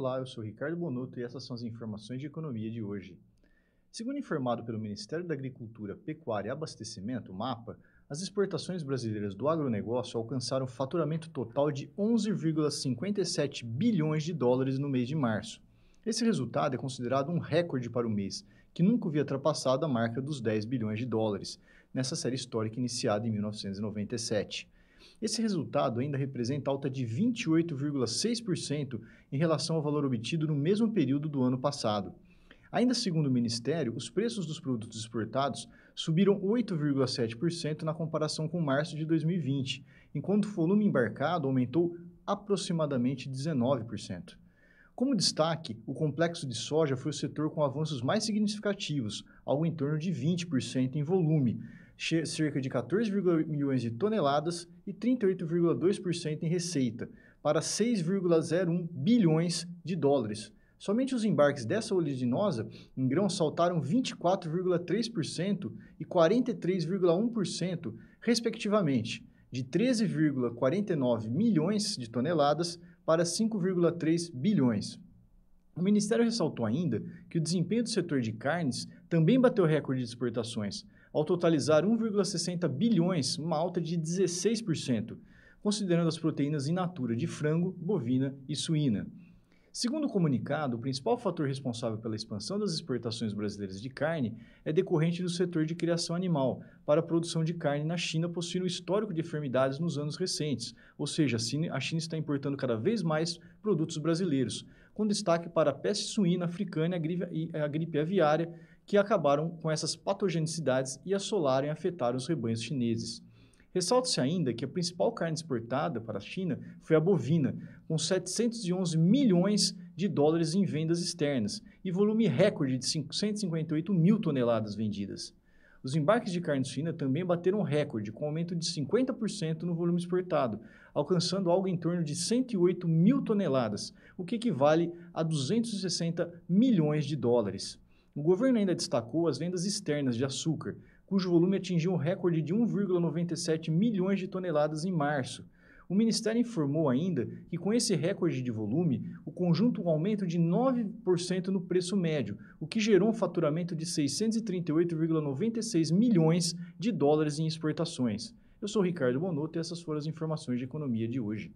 Olá, eu sou Ricardo Bonotto e essas são as informações de economia de hoje. Segundo informado pelo Ministério da Agricultura, Pecuária e Abastecimento, MAPA, as exportações brasileiras do agronegócio alcançaram um faturamento total de 11,57 bilhões de dólares no mês de março. Esse resultado é considerado um recorde para o mês, que nunca havia ultrapassado a marca dos 10 bilhões de dólares, nessa série histórica iniciada em 1997. Esse resultado ainda representa alta de 28,6% em relação ao valor obtido no mesmo período do ano passado. Ainda segundo o Ministério, os preços dos produtos exportados subiram 8,7% na comparação com março de 2020, enquanto o volume embarcado aumentou aproximadamente 19%. Como destaque, o complexo de soja foi o setor com avanços mais significativos, algo em torno de 20% em volume, cerca de 14, milhões de toneladas e 38,2% em receita, para 6,01 bilhões de dólares. Somente os embarques dessa oleaginosa em grão saltaram 24,3% e 43,1%, respectivamente, de 13,49 milhões de toneladas para 5,3 bilhões. O Ministério ressaltou ainda que o desempenho do setor de carnes também bateu recorde de exportações, ao totalizar 1,60 bilhões, uma alta de 16%, considerando as proteínas in natura de frango, bovina e suína. Segundo o comunicado, o principal fator responsável pela expansão das exportações brasileiras de carne é decorrente do setor de criação animal para a produção de carne na China possuindo um histórico de enfermidades nos anos recentes, ou seja, a China está importando cada vez mais produtos brasileiros, com destaque para a peste suína africana e a gripe aviária, que acabaram com essas patogenicidades e assolaram e afetaram os rebanhos chineses. Ressalta-se ainda que a principal carne exportada para a China foi a bovina, com 711 milhões de dólares em vendas externas e volume recorde de 558 mil toneladas vendidas. Os embarques de carne suína também bateram recorde, com aumento de 50% no volume exportado, alcançando algo em torno de 108 mil toneladas, o que equivale a 260 milhões de dólares. O governo ainda destacou as vendas externas de açúcar, cujo volume atingiu um recorde de 1,97 milhões de toneladas em março. O Ministério informou ainda que, com esse recorde de volume, o conjunto um aumento de 9% no preço médio, o que gerou um faturamento de 638,96 milhões de dólares em exportações. Eu sou Ricardo Bonotto e essas foram as informações de economia de hoje.